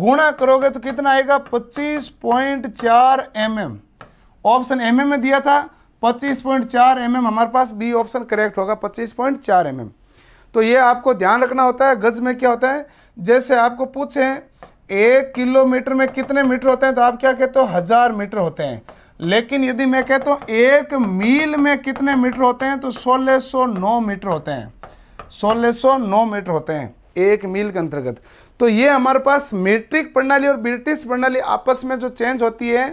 गुणा करोगे तो कितना आएगा पच्चीस पॉइंट चार एम एम ऑप्शन एम में दिया था पच्चीस पॉइंट चार एम एम हमारे पास बी ऑप्शन करेक्ट होगा पच्चीस पॉइंट चार एम एम तो ये आपको ध्यान रखना होता है गज में क्या होता है जैसे आपको पूछे एक किलोमीटर में कितने मीटर होते हैं तो आप क्या कहते हो हज़ार मीटर होते हैं लेकिन यदि मैं कहता हूँ एक मील में कितने मीटर होते हैं तो सोलह सौ नौ मीटर होते हैं सोलह मीटर होते हैं एक मील के अंतर्गत तो ये हमारे पास मीट्रिक प्रणाली और ब्रिटिश प्रणाली आपस में जो चेंज होती है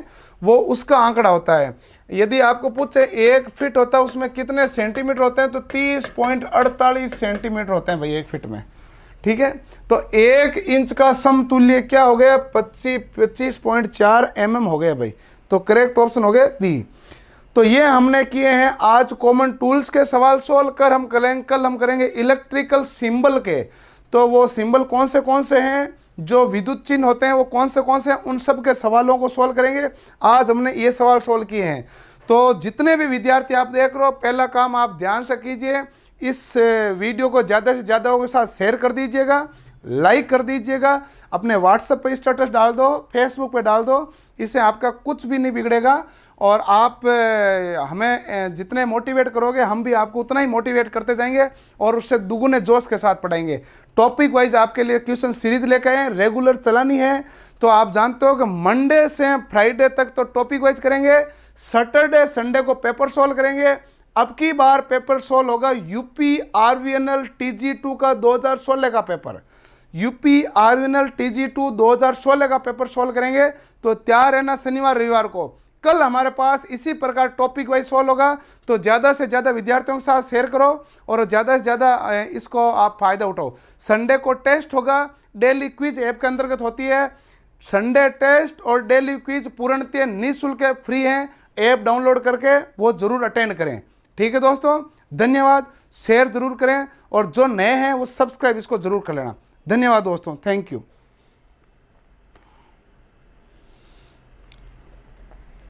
वो उसका आंकड़ा होता है यदि आपको पूछे एक फिट होता है उसमें कितने सेंटीमीटर होते हैं तो तीस पॉइंट अड़तालीस सेंटीमीटर होते हैं भाई एक फिट में ठीक है तो एक इंच का समतुल्य क्या हो गया पच्चीस पच्चीस पॉइंट चार एम mm हो गया भाई तो करेक्ट ऑप्शन हो गया बी तो ये हमने किए हैं आज कॉमन टूल्स के सवाल सोल्व कर हम करेंगे कल हम करेंगे इलेक्ट्रिकल सिंबल के तो वो सिंबल कौन से कौन से हैं जो विद्युत चिन्ह होते हैं वो कौन से कौन से हैं उन सब के सवालों को सोल्व करेंगे आज हमने ये सवाल सोल्व किए हैं तो जितने भी विद्यार्थी आप देख रहे हो पहला काम आप ध्यान से कीजिए इस वीडियो को ज़्यादा से ज़्यादा के साथ शेयर कर दीजिएगा लाइक कर दीजिएगा अपने व्हाट्सएप पर स्टेटस डाल दो फेसबुक पर डाल दो इससे आपका कुछ भी नहीं बिगड़ेगा और आप हमें जितने मोटिवेट करोगे हम भी आपको उतना ही मोटिवेट करते जाएंगे और उससे दुगुने जोश के साथ पढ़ाएंगे टॉपिक वाइज आपके लिए क्वेश्चन सीरीज लेके आए रेगुलर चलानी है तो आप जानते हो कि मंडे से फ्राइडे तक तो टॉपिक वाइज करेंगे सैटरडे संडे को पेपर सॉल्व करेंगे अब की बार पेपर सोल्व होगा यूपी टी जी टू का सोलह का paper UP T G two सोलह का पेपर सोल्व करेंगे तो तैयार है ना शनिवार रविवार को कल हमारे पास इसी प्रकार टॉपिक वाइज सॉल्व होगा तो ज़्यादा से ज़्यादा विद्यार्थियों के साथ शेयर करो और ज़्यादा से ज़्यादा इसको आप फायदा उठाओ संडे को टेस्ट होगा डेली क्विज ऐप के अंतर्गत होती है संडे टेस्ट और डेली क्विज पूर्णतः निःशुल्क फ्री हैं ऐप डाउनलोड करके वो ज़रूर अटेंड करें ठीक है दोस्तों धन्यवाद शेयर ज़रूर करें और जो नए हैं वो सब्सक्राइब इसको ज़रूर कर लेना धन्यवाद दोस्तों थैंक यू